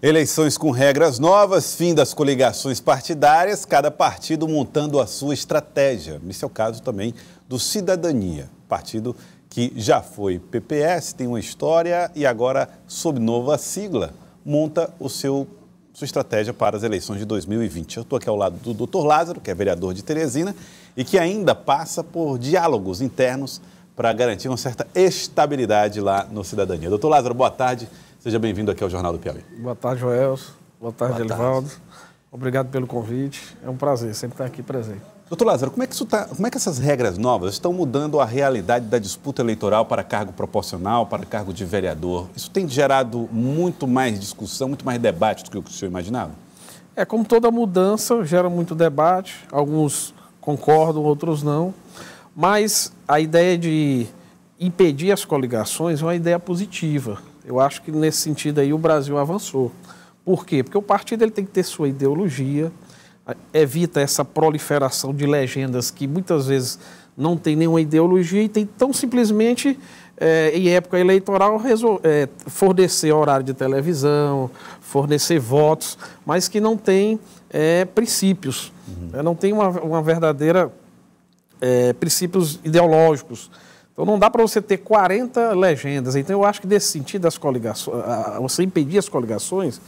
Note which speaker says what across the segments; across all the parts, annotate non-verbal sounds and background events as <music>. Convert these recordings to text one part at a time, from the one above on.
Speaker 1: Eleições com regras novas, fim das coligações partidárias, cada partido montando a sua estratégia. Nesse é o caso também do Cidadania, partido que já foi PPS, tem uma história e agora, sob nova sigla, monta o seu sua estratégia para as eleições de 2020. Eu estou aqui ao lado do Dr. Lázaro, que é vereador de Teresina e que ainda passa por diálogos internos para garantir uma certa estabilidade lá no Cidadania. Doutor Lázaro, boa tarde. Seja bem-vindo aqui ao Jornal do Piauí.
Speaker 2: Boa tarde, Joelso. Boa tarde, Elivaldo. Obrigado pelo convite. É um prazer sempre estar aqui presente.
Speaker 1: Doutor Lázaro, como é, que isso tá, como é que essas regras novas estão mudando a realidade da disputa eleitoral para cargo proporcional, para cargo de vereador? Isso tem gerado muito mais discussão, muito mais debate do que o que o senhor imaginava?
Speaker 2: É como toda mudança, gera muito debate. Alguns concordam, outros não. Mas a ideia de impedir as coligações é uma ideia positiva. Eu acho que nesse sentido aí o Brasil avançou. Por quê? Porque o partido ele tem que ter sua ideologia, eh, evita essa proliferação de legendas que muitas vezes não tem nenhuma ideologia e tem tão simplesmente, é, em época eleitoral, é, fornecer horário de televisão, fornecer votos, mas que não tem é, princípios, uhum. Né, não tem uma, uma verdadeira princípios ideológicos. Então não dá para você ter 40 legendas. Então eu acho que nesse sentido, as coligações, você impedir as coligações,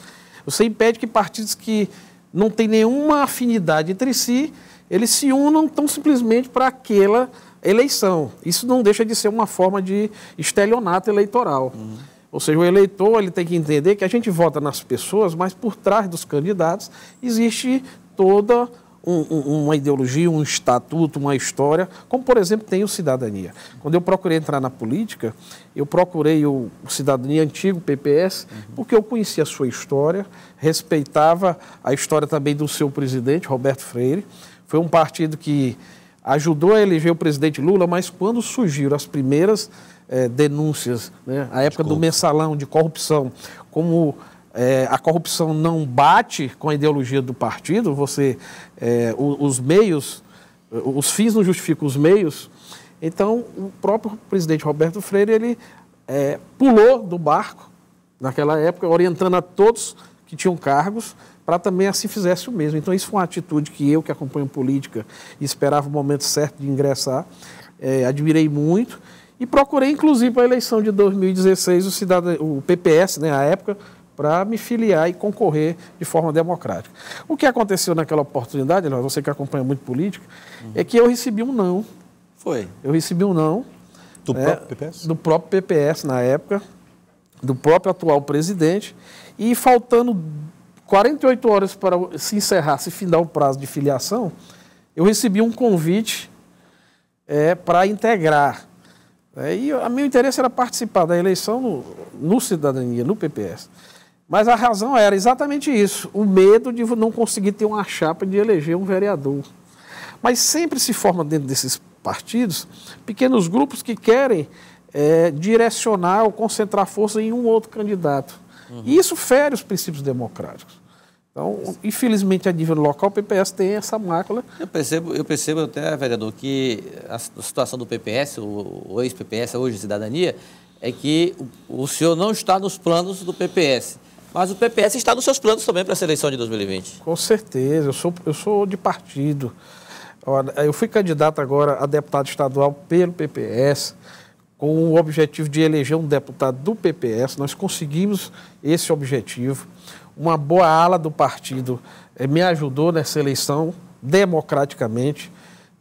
Speaker 2: você impede que partidos que não têm nenhuma afinidade entre si, eles se unam tão simplesmente para aquela eleição. Isso não deixa de ser uma forma de estelionato eleitoral. Hum. Ou seja, o eleitor ele tem que entender que a gente vota nas pessoas, mas por trás dos candidatos existe toda um, um, uma ideologia, um estatuto, uma história, como por exemplo tem o Cidadania. Quando eu procurei entrar na política, eu procurei o, o Cidadania antigo, PPS, uhum. porque eu conhecia a sua história, respeitava a história também do seu presidente, Roberto Freire. Foi um partido que ajudou a eleger o presidente Lula, mas quando surgiram as primeiras é, denúncias, né, a época do mensalão de corrupção, como é, a corrupção não bate com a ideologia do partido, você é, os, meios, os fins não justificam os meios, então o próprio presidente Roberto Freire ele é, pulou do barco naquela época, orientando a todos que tinham cargos para também assim fizesse o mesmo. Então isso foi uma atitude que eu que acompanho política esperava o momento certo de ingressar, é, admirei muito e procurei inclusive para a eleição de 2016 o, cidadão, o PPS, né, a época para me filiar e concorrer de forma democrática. O que aconteceu naquela oportunidade, você que acompanha muito política, uhum. é que eu recebi um não. Foi. Eu recebi um não. Do né, próprio PPS? Do próprio PPS, na época, do próprio atual presidente, e faltando 48 horas para se encerrar, se findar o prazo de filiação, eu recebi um convite é, para integrar. É, e o meu interesse era participar da eleição no, no Cidadania, no PPS. Mas a razão era exatamente isso: o medo de não conseguir ter uma chapa de eleger um vereador. Mas sempre se forma dentro desses partidos pequenos grupos que querem é, direcionar ou concentrar força em um outro candidato. Uhum. E isso fere os princípios democráticos. Então, infelizmente, a nível local, o PPS tem essa mácula. Eu percebo, eu percebo até, vereador, que a situação do PPS, o, o ex-PPS, hoje Cidadania, é que o, o senhor não está nos planos do PPS. Mas o PPS está nos seus planos também para a eleição de 2020. Com certeza, eu sou, eu sou de partido. Eu fui candidato agora a deputado estadual pelo PPS, com o objetivo de eleger um deputado do PPS. Nós conseguimos esse objetivo. Uma boa ala do partido eh, me ajudou nessa eleição democraticamente.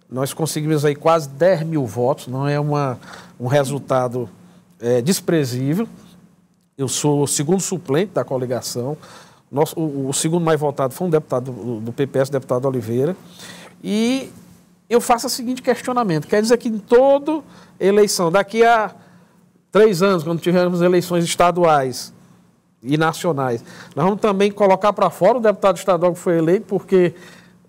Speaker 2: Nós conseguimos aí quase 10 mil votos, não é uma, um resultado é, desprezível eu sou o segundo suplente da coligação. Nosso, o, o segundo mais votado foi um deputado do, do PPS, deputado Oliveira. E eu faço o seguinte questionamento: quer dizer que em toda eleição, daqui a três anos, quando tivermos eleições estaduais e nacionais, nós vamos também colocar para fora o deputado estadual que foi eleito, porque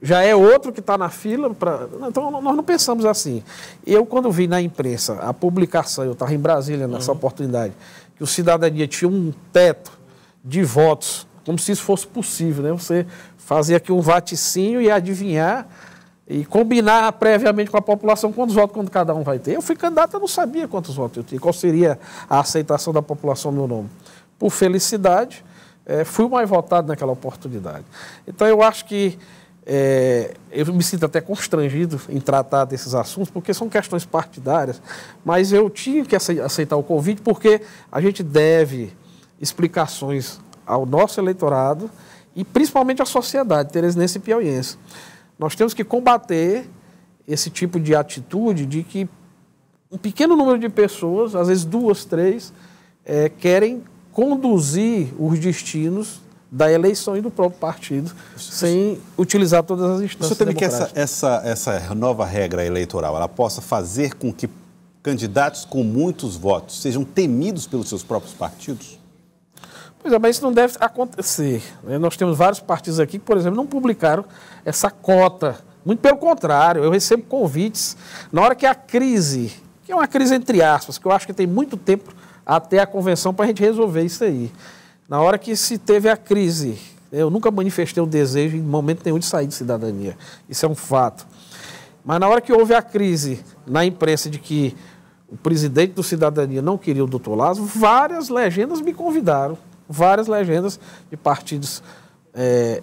Speaker 2: já é outro que está na fila. Pra... Então, nós não pensamos assim. Eu, quando vi na imprensa a publicação, eu estava em Brasília nessa uhum. oportunidade, que o Cidadania tinha um teto de votos, como se isso fosse possível, né? Você fazia aqui um vaticínio e adivinhar e combinar previamente com a população quantos votos quando cada um vai ter. Eu fui candidato, eu não sabia quantos votos eu tinha, qual seria a aceitação da população no nome. Por felicidade, eh, fui mais votado naquela oportunidade. Então eu acho que é, eu me sinto até constrangido em tratar desses assuntos, porque são questões partidárias, mas eu tinha que aceitar o convite porque a gente deve explicações ao nosso eleitorado e principalmente à sociedade teresinense e piauiense. Nós temos que combater esse tipo de atitude de que um pequeno número de pessoas, às vezes duas, três, é, querem conduzir os destinos da eleição e do próprio partido, sem utilizar todas as instâncias. Você teme que essa,
Speaker 1: essa, essa nova regra eleitoral ela possa fazer com que candidatos com muitos votos sejam temidos pelos seus próprios partidos?
Speaker 2: Pois é, mas isso não deve acontecer. Né? Nós temos vários partidos aqui que, por exemplo, não publicaram essa cota. Muito pelo contrário, eu recebo convites na hora que a crise, que é uma crise entre aspas, que eu acho que tem muito tempo até a convenção para a gente resolver isso aí. Na hora que se teve a crise, eu nunca manifestei o desejo em momento nenhum de sair de cidadania. Isso é um fato. Mas na hora que houve a crise na imprensa de que o presidente do Cidadania não queria o doutor Lázaro, várias legendas me convidaram. Várias legendas de partidos é,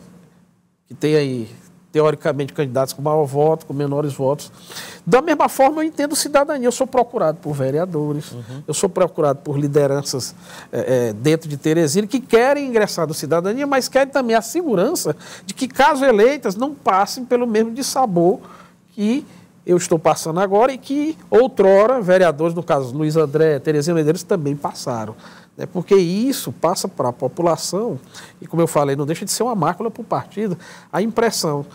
Speaker 2: que tem aí teoricamente, candidatos com maior voto, com menores votos. Da mesma forma, eu entendo cidadania. Eu sou procurado por vereadores, uhum. eu sou procurado por lideranças é, é, dentro de Teresina que querem ingressar no cidadania, mas querem também a segurança de que, caso eleitas, não passem pelo mesmo dissabor que eu estou passando agora e que outrora vereadores, no caso Luiz André, Teresina Medeiros, também passaram né, porque isso passa para a população, e como eu falei, não deixa de ser uma mácula para o partido, a impressão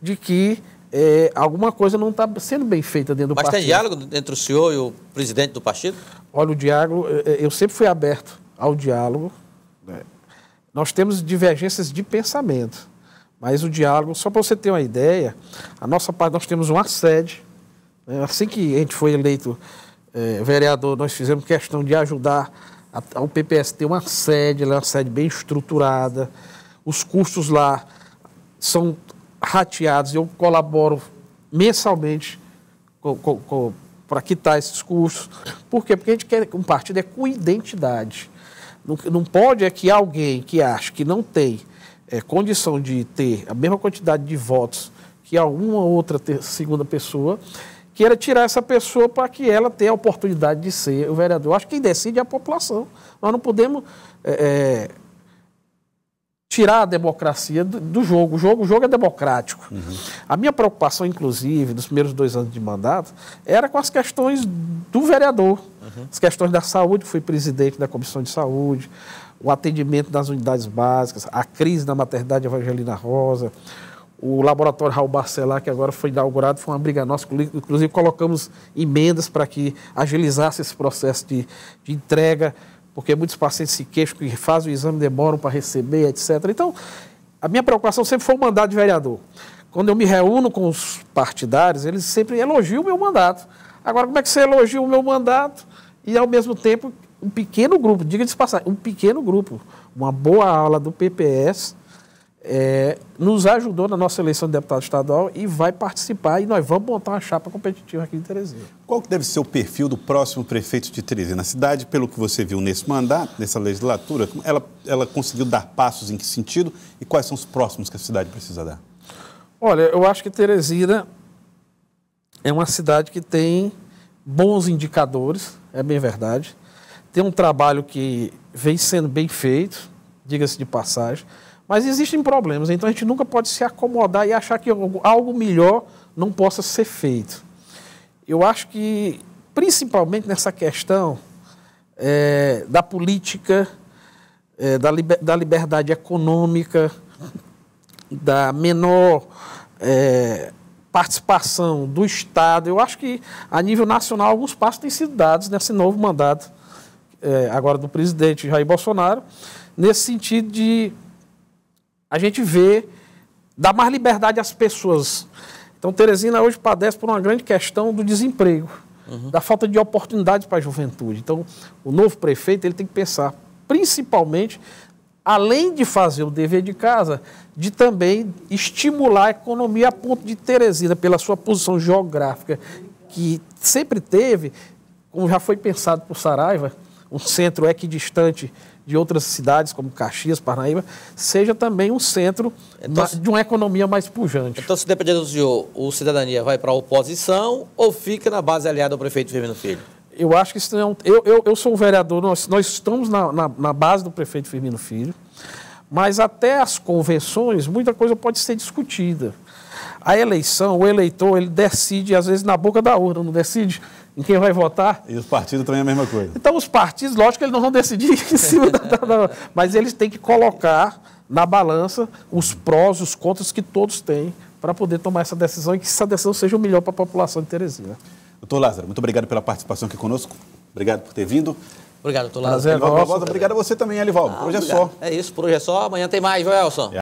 Speaker 2: de que é, alguma coisa não está sendo bem feita dentro do Mas partido. Mas tem diálogo entre o senhor e o presidente do partido? Olha, o diálogo, é, é, eu sempre fui aberto ao diálogo. Né? Nós temos divergências de pensamento, mas o diálogo, só para você ter uma ideia, a nossa parte, nós temos uma sede. Né? Assim que a gente foi eleito é, vereador, nós fizemos questão de ajudar o PPS tem uma sede, ela é uma sede bem estruturada, os custos lá são rateados, eu colaboro mensalmente para quitar esses custos. Por quê? Porque a gente quer um partido é com identidade. Não, não pode é que alguém que acha que não tem é, condição de ter a mesma quantidade de votos que alguma outra ter, segunda pessoa queira tirar essa pessoa para que ela tenha a oportunidade de ser o vereador. Eu acho que quem decide é a população. Nós não podemos é, é, tirar a democracia do, do, jogo. O jogo, o jogo é democrático. Uhum. A minha preocupação, inclusive, nos primeiros dois anos de mandato, era com as questões do vereador. Uhum. As questões da saúde, fui presidente da Comissão de Saúde, o atendimento nas unidades básicas, a crise na maternidade Evangelina Rosa, o laboratório Raul Barcelar, que agora foi inaugurado, foi uma briga nossa, inclusive colocamos emendas para que agilizasse esse processo de, de entrega, porque muitos pacientes se queixam que fazem o exame, demoram para receber, etc. Então, a minha preocupação sempre foi o mandato de vereador. Quando eu me reúno com os partidários, eles sempre elogiam o meu mandato. Agora, como é que você elogia o meu mandato e, ao mesmo tempo, um pequeno grupo, diga-se passar, um pequeno grupo, uma boa aula do PPS é, nos ajudou na nossa eleição de deputado estadual e vai participar e nós vamos montar uma chapa competitiva aqui em Teresina.
Speaker 1: Qual que deve ser o perfil do próximo prefeito de Teresina? A cidade, pelo que você viu nesse mandato, nessa legislatura, ela, ela conseguiu dar passos em que sentido e quais são os próximos que a cidade precisa dar?
Speaker 2: Olha, eu acho que Teresina é uma cidade que tem bons indicadores, é bem verdade. Tem um trabalho que vem sendo bem feito, diga-se de passagem. Mas existem problemas, então a gente nunca pode se acomodar e achar que algo melhor não possa ser feito. Eu acho que, principalmente nessa questão é, da política, é, da, liber, da, liberdade econômica, da menor é, participação do Estado, eu acho que, a nível nacional, alguns passos têm sido dados nesse novo mandato, é, agora do presidente Jair Bolsonaro, nesse sentido de a gente vê dar mais liberdade às pessoas. Então, Teresina hoje padece por uma grande questão do desemprego, uhum. da falta de oportunidades para a juventude. Então, o novo prefeito ele tem que pensar, principalmente, além de fazer o dever de casa, de também estimular a economia a ponto de Teresina, pela sua posição geográfica, que sempre teve, como já foi pensado por Saraiva, um centro equidistante de outras cidades, como Caxias, Parnaíba, seja também um centro eh, então, de uma economia mais pujante. Então, se depender do senhor, o Cidadania vai para a oposição ou fica na base aliada ao prefeito Firmino Filho? Eu acho que isso não. É eu, eu, eu sou um vereador, nós, nós estamos na, na, na base do prefeito Firmino Filho, mas até as convenções, muita coisa pode ser discutida. A eleição, o eleitor, ele decide, às vezes, na boca da urna, não decide? em quem vai votar. E os partidos também é a mesma coisa. Então, os partidos, lógico que eles não vão decidir <laughs> em cima da, da, da, Mas eles têm que colocar na balança os prós e os contras que todos têm para poder tomar essa decisão e que essa decisão seja o melhor para a população de Teresina.
Speaker 1: Doutor Lázaro, muito obrigado pela participação aqui conosco. Obrigado por ter vindo.
Speaker 2: Obrigado, doutor é Lázaro. Prazer, Obrigado
Speaker 1: a você também, Elivaldo. Ah, por hoje é só.
Speaker 2: É isso, por hoje é só. Amanhã tem mais, Joelson. Yeah. É.